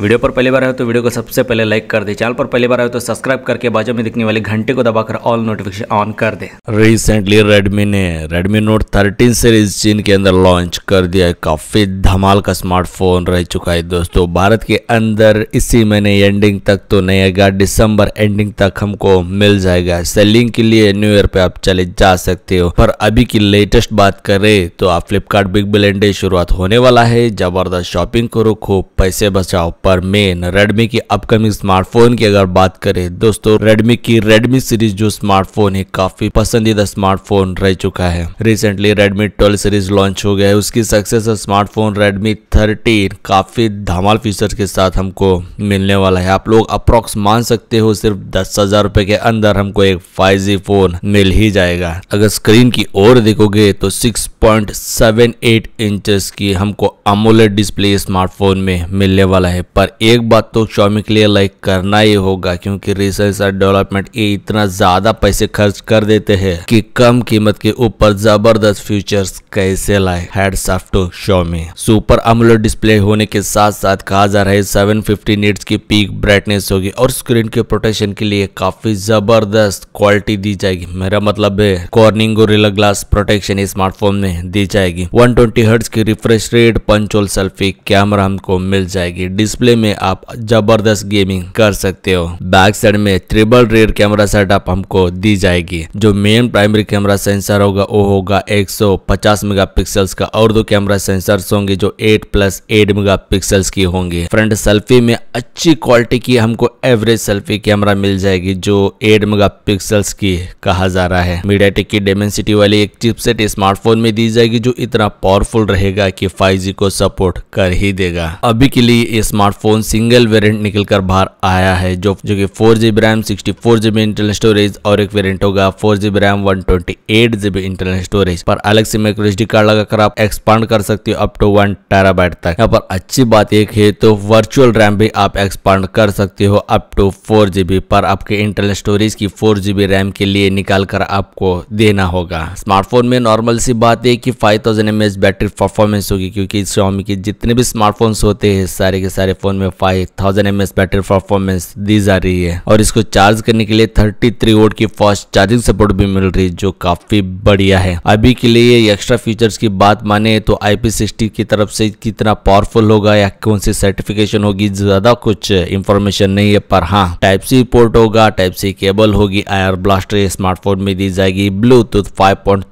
video पर पहली बार आए तो वीडियो को सबसे पहले लाइक कर दे चैनल पर पहली बार आए तो सब्सक्राइब करके बाजू में दिखने वाले घंटे को दबाकर ऑल नोटिफिकेशन ऑन कर दे रिसेंटली रेडमी ने रेडमी नोट 13 सीरीज चीन के अंदर लॉन्च कर दिया है काफी धमाल का स्मार्टफोन रह चुका है दोस्तों भारत के अंदर इसी महीने एंडिंग तक तो नहीं आएगा दिसंबर एंडिंग तक हमको मिल जाएगा सेलिंग के लिए न्यू ईयर पे आप चले जा सकते हो पर अभी की लेटेस्ट बात करें तो आप फ्लिपकार्ट बिग बिल डे शुरुआत होने वाला है जबरदस्त शॉपिंग करो खूब पैसे बचाओ पर मेन रेडमी की अपकमिंग स्मार्टफोन की अगर बात करें दोस्तों रेडमी की रेडमी सीरीज जो स्मार्टफोन है काफी पसंदीदा स्मार्टफोन रह चुका है recently Redmi twelve series launch हो गया है उसकी सक्सेस स्मार्टफोन रेडमी थर्टीन काफी धमाल फीचर के साथ हमको मिलने वाला है आप लोग अप्रोक्स मान सकते हो सिर्फ दस हजार रुपए के अंदर हमको एक फाइव फोन मिल ही जाएगा अगर स्क्रीन की ओर देखोगे तो six point seven eight inch की हमको अमोलेट डिस्प्ले स्मार्टफोन में मिलने वाला है पर एक बात तो शॉमी के लिए लाइक करना ही होगा क्योंकि रिसर्च और डेवलपमेंट ये इतना ज़्यादा पैसे खर्च कर देते हैं कि कम कीमत के ऊपर ज़बरदस्त फीचर्स कैसे लाए हेड सॉफ्ट शॉमी सुपर अमोलेड डिस्प्ले होने के साथ साथ कहा जा रहा है सेवन फिफ्टी की पीक ब्राइटनेस होगी और स्क्रीन के प्रोटेक्शन के लिए काफ़ी ज़बरदस्त क्वालिटी दी जाएगी मेरा मतलब है Corning Gorilla glass protection smartphone में दी जाएगी वन ट्वेंटी की refresh rate punch hole selfie camera हमको मिल जाएगी डिस्प्ले डिस्प्ले में आप जबरदस्त गेमिंग कर सकते हो बैक साइड में ट्रिपल रेयर कैमरा सेटअप हमको दी जाएगी जो मेन प्राइमरी कैमरा सेंसर होगा वो होगा 150 मेगापिक्सल्स का और दो कैमरा सेंसर्स होंगे जो 8 प्लस 8 मेगापिक्सल्स की होंगे फ्रंट सेल्फी में अच्छी क्वालिटी की हमको एवरेज सेल्फी कैमरा मिल जाएगी जो 8 मेगापिक्सल्स की कहा जा रहा है मीडियाटेक की डेमेंसिटी वाली एक चिपसेट स्मार्टफोन में दी जाएगी जो इतना पावरफुल रहेगा की फाइव को सपोर्ट कर ही देगा अभी के लिए स्मार्ट स्मार्टफोन सिंगल वेरिएंट निकलकर बाहर आया है जो जो कि four GB RAM sixty four GB internal storage और एक वेरिएंट होगा four GB RAM one twenty eight GB internal storage पर अलग से माइक्रो एसडी कार्ड लगाकर आप एक्सपांड कर सकते हो अप टू वन टेराबाइट तक यहाँ पर अच्छी बात एक है तो वर्चुअल रैम भी आप एक्सपांड कर सकते हो अप टू फोर जीबी पर आपके इंटरनल स्टोरेज की फोर जीबी रैम के लिए निकाल कर आपको देना होगा स्मार्टफोन में नॉर्मल सी बात है कि five thousand M H battery performance होगी क्योंकि स्वामी के जितने भी स्मार्टफोन्स होते हैं सारे के सारे फोन में five thousand M S battery performance दी जा रही है और इसको चार्ज करने के लिए थर्टी थ्री वोट की फास्ट चार्जिंग सपोर्ट भी मिल रही है जो काफी बढ़िया है अभी के लिए एक्स्ट्रा फीचर्स की बात माने तो पी सिक्सटी की तरफ से कितना पावरफुल होगा या कौन सी सर्टिफिकेशन होगी ज्यादा कुछ इन्फॉर्मेशन नहीं है पर हाँ टाइप सी पोर्ट होगा टाइप सी केबल होगी आयर ब्लास्टर स्मार्टफोन में दी जाएगी ब्लूटूथ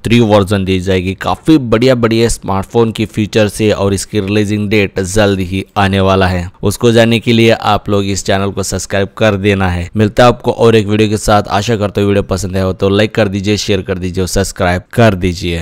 थ्री वर्जन दी जाएगी काफी बढ़िया बढ़िया स्मार्टफोन की फीचर से और इसकी रिलीजिंग डेट जल्द ही आने वाला है उसको जानने के लिए आप लोग इस चैनल को सब्सक्राइब कर देना है मिलता है आपको और एक वीडियो के साथ आशा करते हो वीडियो पसंद है तो लाइक कर दीजिए शेयर कर दीजिए और सब्सक्राइब कर दीजिए